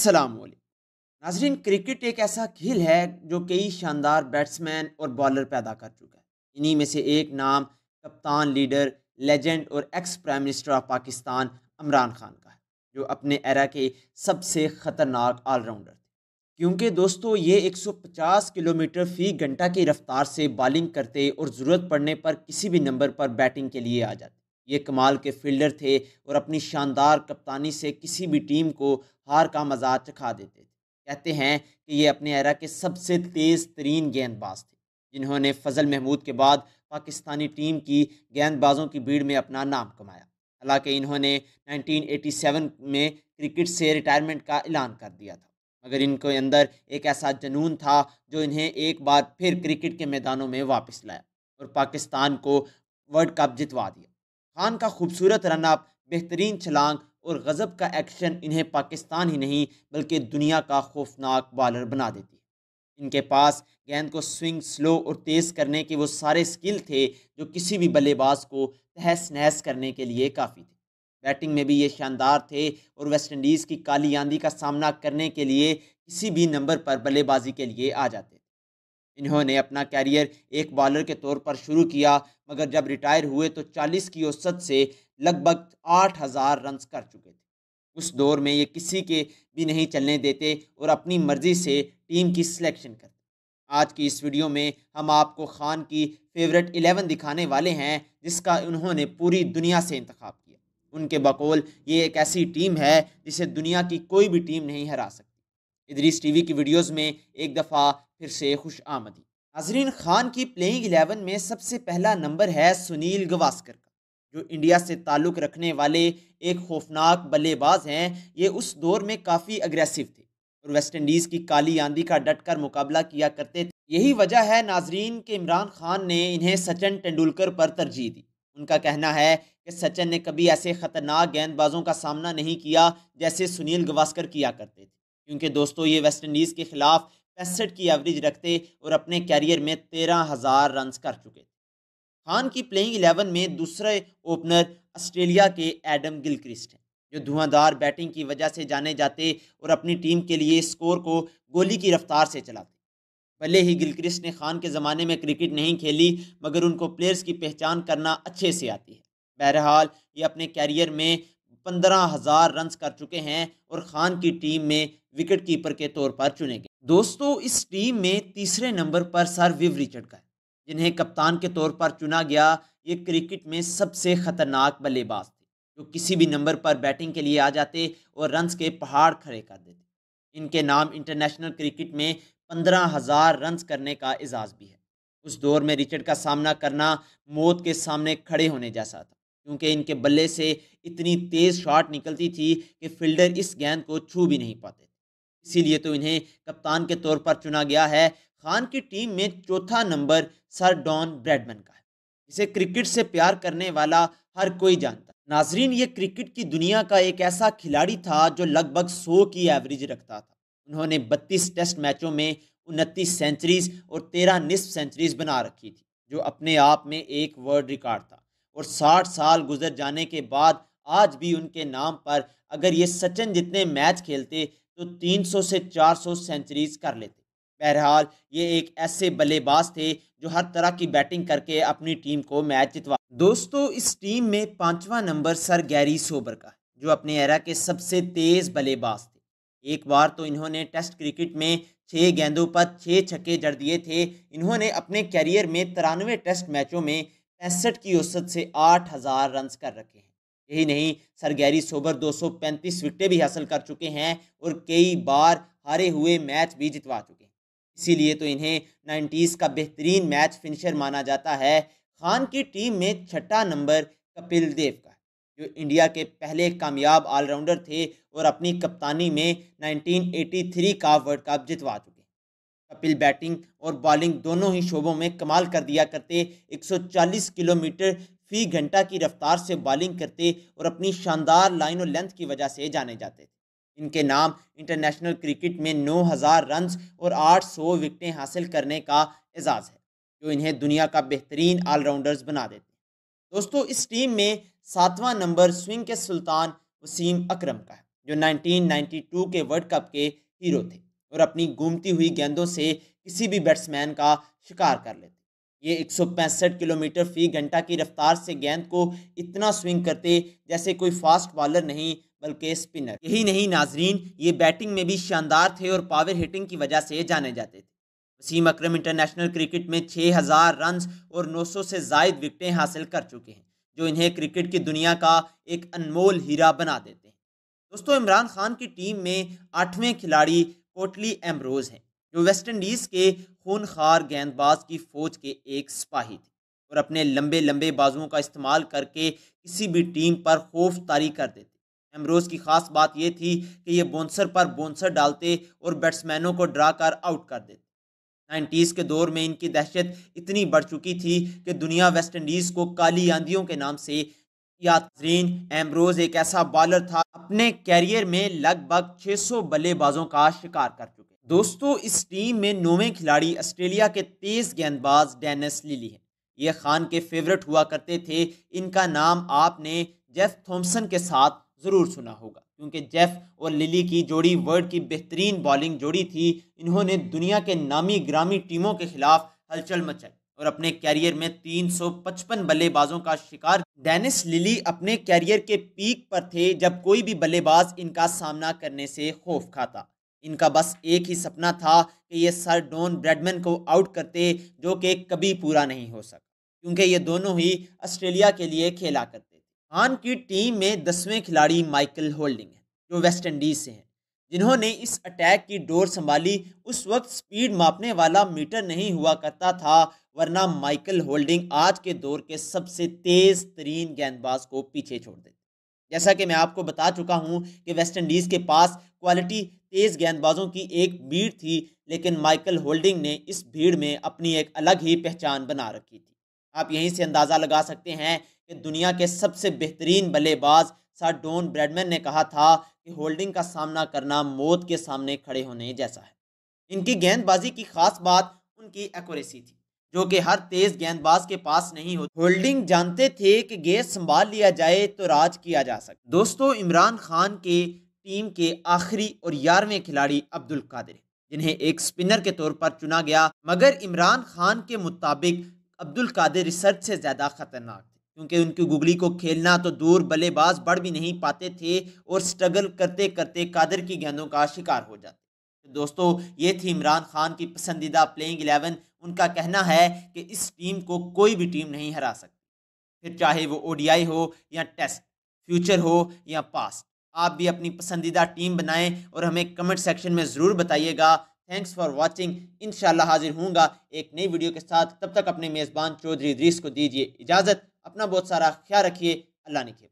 सलाम नाजरीन क्रिकेट एक ऐसा खेल है जो कई शानदार बैट्समैन और बॉलर पैदा कर चुका है इन्हीं में से एक नाम कप्तान लीडर लेजेंड और ex prime minister of Pakistan Imran Khan का है जो अपने एरा के सबसे ख़तरनाक ऑलराउंडर थे क्योंकि दोस्तों ये 150 किलोमीटर फ़ी घंटा की रफ्तार से बॉलिंग करते और ज़रूरत पड़ने पर किसी भी नंबर पर बैटिंग के लिए आ जाते ये कमाल के फील्डर थे और अपनी शानदार कप्तानी से किसी भी टीम को हार का मजाक चखा देते थे कहते हैं कि ये अपने एरा के सबसे तेज़ तरीन गेंदबाज थे जिन्होंने फजल महमूद के बाद पाकिस्तानी टीम की गेंदबाजों की भीड़ में अपना नाम कमाया हालांकि इन्होंने 1987 में क्रिकेट से रिटायरमेंट का ऐलान कर दिया था मगर इनके अंदर एक ऐसा जनून था जो इन्हें एक बार फिर क्रिकेट के मैदानों में वापस लाया और पाकिस्तान को वर्ल्ड कप जितवा दिया खान का खूबसूरत रनअप बेहतरीन छलांग और गज़ब का एक्शन इन्हें पाकिस्तान ही नहीं बल्कि दुनिया का खौफनाक बॉलर बना देती है इनके पास गेंद को स्विंग स्लो और तेज़ करने के वो सारे स्किल थे जो किसी भी बल्लेबाज को तहस नहस करने के लिए काफ़ी थे बैटिंग में भी ये शानदार थे और वेस्ट इंडीज़ की काली आंधी का सामना करने के लिए किसी भी नंबर पर बल्लेबाजी के लिए आ जाते थे इन्होंने अपना कैरियर एक बॉलर के तौर पर शुरू किया मगर जब रिटायर हुए तो 40 की औसत से लगभग 8000 रन्स कर चुके थे उस दौर में ये किसी के भी नहीं चलने देते और अपनी मर्ज़ी से टीम की सिलेक्शन करते आज की इस वीडियो में हम आपको खान की फेवरेट एलेवन दिखाने वाले हैं जिसका उन्होंने पूरी दुनिया से इंतखा किया उनके बकौल ये एक ऐसी टीम है जिसे दुनिया की कोई भी टीम नहीं हरा सकती इदरीस टीवी की वीडियोस में एक दफ़ा फिर से खुश आमदी नाजरीन खान की प्लेइंग एलेवन में सबसे पहला नंबर है सुनील गवास्कर का जो इंडिया से ताल्लुक़ रखने वाले एक खौफनाक बल्लेबाज हैं ये उस दौर में काफ़ी अग्रेसिव थे और वेस्ट इंडीज़ की काली आंधी का डट कर मुकाबला किया करते थे यही वजह है नाजरीन के इमरान खान ने इन्हें सचिन तेंदुलकर पर तरजीह दी उनका कहना है कि सचिन ने कभी ऐसे ख़तरनाक गेंदबाजों का सामना नहीं किया जैसे सुनील गवास्कर किया करते थे क्योंकि दोस्तों ये वेस्ट इंडीज़ के खिलाफ पैंसठ की एवरेज रखते और अपने कैरियर में तेरह हज़ार रन कर चुके थे खान की प्लेइंग एलेवन में दूसरे ओपनर ऑस्ट्रेलिया के एडम गिलक्रिस्ट हैं जो धुआंधार बैटिंग की वजह से जाने जाते और अपनी टीम के लिए स्कोर को गोली की रफ्तार से चलाते भले ही गिलक्रिस्ट ने खान के ज़माने में क्रिकेट नहीं खेली मगर उनको प्लेयर्स की पहचान करना अच्छे से आती है बहरहाल ये अपने कैरियर में पंद्रह हज़ार रन कर चुके हैं और ख़ान की टीम में विकेट कीपर के तौर पर चुने गए दोस्तों इस टीम में तीसरे नंबर पर सर विव रिचर्ड का है जिन्हें कप्तान के तौर पर चुना गया ये क्रिकेट में सबसे खतरनाक बल्लेबाज थे जो किसी भी नंबर पर बैटिंग के लिए आ जाते और रन्स के पहाड़ खड़े कर देते इनके नाम इंटरनेशनल क्रिकेट में पंद्रह हज़ार रन्स करने का एजाज़ भी है उस दौर में रिचर्ड का सामना करना मौत के सामने खड़े होने जैसा था क्योंकि इनके बल्ले से इतनी तेज़ शॉट निकलती थी कि फील्डर इस गेंद को छू भी नहीं पाते इसीलिए तो इन्हें कप्तान के तौर पर चुना गया है खान की टीम में चौथा नंबर सर डॉन ब्रैडमैन का है इसे क्रिकेट से प्यार करने वाला हर कोई जानता नाजरीन ये क्रिकेट की दुनिया का एक ऐसा खिलाड़ी था जो लगभग सौ की एवरेज रखता था उन्होंने बत्तीस टेस्ट मैचों में उनतीस सेंचुरीज और तेरह निसफ सेंचुरीज बना रखी थी जो अपने आप में एक वर्ल्ड रिकॉर्ड था और साठ साल गुजर जाने के बाद आज भी उनके नाम पर अगर ये सचिन जितने मैच खेलते तो 300 से 400 सेंचुरीज कर लेते बहरहाल ये एक ऐसे बल्लेबाज थे जो हर तरह की बैटिंग करके अपनी टीम को मैच जितवा दोस्तों इस टीम में पांचवा नंबर सर गैरी सोबर का जो अपने एरा के सबसे तेज़ बल्लेबाज थे एक बार तो इन्होंने टेस्ट क्रिकेट में छः गेंदों पर छः छक्के जड़ दिए थे इन्होंने अपने कैरियर में तिरानवे टेस्ट मैचों में पैंसठ की औसत से आठ हज़ार रन कर रखे हैं यही नहीं सर गैरी सोबर 235 विकटें भी हासिल कर चुके हैं और कई बार हारे हुए मैच भी जितवा चुके हैं इसीलिए तो इन्हें नाइन्टीज़ का बेहतरीन मैच फिनिशर माना जाता है खान की टीम में छठा नंबर कपिल देव का जो इंडिया के पहले कामयाब ऑलराउंडर थे और अपनी कप्तानी में 1983 का वर्ल्ड कप जितवा चुके कपिल बैटिंग और बॉलिंग दोनों ही शोबों में कमाल कर दिया करते 140 किलोमीटर फी घंटा की रफ्तार से बॉलिंग करते और अपनी शानदार लाइन और लेंथ की वजह से जाने जाते थे इनके नाम इंटरनेशनल क्रिकेट में 9000 रन और 800 विकटें हासिल करने का एजाज़ है जो इन्हें दुनिया का बेहतरीन ऑलराउंडर्स बना देते हैं दोस्तों इस टीम में सातवां नंबर स्विंग के सुल्तान वसीम अक्रम का है जो 1992 के वर्ल्ड कप के हीरो थे और अपनी घूमती हुई गेंदों से किसी भी बैट्समैन का शिकार कर लेते ये एक किलोमीटर फी घंटा की रफ्तार से गेंद को इतना स्विंग करते जैसे कोई फास्ट बॉलर नहीं बल्कि स्पिनर यही नहीं नाजरीन ये बैटिंग में भी शानदार थे और पावर हिटिंग की वजह से जाने जाते थे वसीम अक्रम इंटरनेशनल क्रिकेट में 6000 रन और 900 से जायद विकटें हासिल कर चुके हैं जो इन्हें क्रिकेट की दुनिया का एक अनमोल हीरा बना देते हैं दोस्तों इमरान खान की टीम में आठवें खिलाड़ी कोटली एमरोज हैं जो वेस्ट इंडीज़ के खूनखार गेंदबाज की फौज के एक सिपाही थे और अपने लंबे लंबे बाजुओं का इस्तेमाल करके किसी भी टीम पर खौफ तारी कर देते एमरोज की खास बात यह थी कि ये बोंसर पर बोंसर डालते और बैट्समैनों को ड्रा कर आउट कर देते नाइन्टीज़ के दौर में इनकी दहशत इतनी बढ़ चुकी थी कि दुनिया वेस्ट इंडीज़ को काली आंधियों के नाम से यात्रीन एमरोज एक ऐसा बॉलर था अपने कैरियर में लगभग 600 बल्लेबाजों का शिकार कर चुके दोस्तों इस टीम में नौवे खिलाड़ी ऑस्ट्रेलिया के तेज गेंदबाज डेनिस लिली है ये खान के फेवरेट हुआ करते थे इनका नाम आपने जेफ थॉम्सन के साथ ज़रूर सुना होगा क्योंकि जेफ और लिली की जोड़ी वर्ल्ड की बेहतरीन बॉलिंग जोड़ी थी इन्होंने दुनिया के नामी ग्रामी टीमों के खिलाफ हलचल मचाई और अपने कैरियर में 355 बल्लेबाजों का शिकार डेनिस लिली अपने कैरियर के पीक पर थे जब कोई भी बल्लेबाज इनका सामना करने से खौफ खाता इनका बस एक ही सपना था कि ये सर डॉन ब्रेडमैन को आउट करते जो कि कभी पूरा नहीं हो सका क्योंकि ये दोनों ही ऑस्ट्रेलिया के लिए खेला करते थे खान की टीम में दसवें खिलाड़ी माइकल होल्डिंग है जो वेस्ट इंडीज से हैं जिन्होंने इस अटैक की डोर संभाली उस वक्त स्पीड मापने वाला मीटर नहीं हुआ करता था वरना माइकल होल्डिंग आज के दौर के सबसे तेज़ तरीन गेंदबाज को पीछे छोड़ देते जैसा कि मैं आपको बता चुका हूं कि वेस्ट इंडीज़ के पास क्वालिटी तेज़ गेंदबाजों की एक भीड़ थी लेकिन माइकल होल्डिंग ने इस भीड़ में अपनी एक अलग ही पहचान बना रखी थी आप यहीं से अंदाज़ा लगा सकते हैं कि दुनिया के सबसे बेहतरीन बल्लेबाज सर डोन ब्रेडमैन ने कहा था कि होल्डिंग का सामना करना मौत के सामने खड़े होने जैसा है इनकी गेंदबाजी की खास बात उनकी एक्यूरेसी थी जो कि हर तेज गेंदबाज के पास नहीं होती होल्डिंग जानते थे कि गेंद संभाल लिया जाए तो राज किया जा सके दोस्तों इमरान खान के टीम के आखिरी और ग्यारहवें खिलाड़ी अब्दुल कादिर जिन्हें एक स्पिनर के तौर पर चुना गया मगर इमरान खान के मुताबिक अब्दुल कादिर रिसर्च से ज़्यादा खतरनाक थे क्योंकि उनकी गुगली को खेलना तो दूर बल्लेबाज बढ़ भी नहीं पाते थे और स्ट्रगल करते करते कादिर की गेंदों का शिकार हो जाते दोस्तों ये थी इमरान खान की पसंदीदा प्लेइंग एलेवन उनका कहना है कि इस टीम को कोई भी टीम नहीं हरा सकती फिर चाहे वो ओडीआई हो या टेस्ट फ्यूचर हो या पास्ट आप भी अपनी पसंदीदा टीम बनाएं और हमें कमेंट सेक्शन में ज़रूर बताइएगा थैंक्स फॉर वॉचिंग इन हाजिर हूँगा एक नई वीडियो के साथ तब तक अपने मेज़बान चौधरी इद्रीस को दीजिए इजाज़त अपना बहुत सारा ख्याल रखिए अल्लाह ने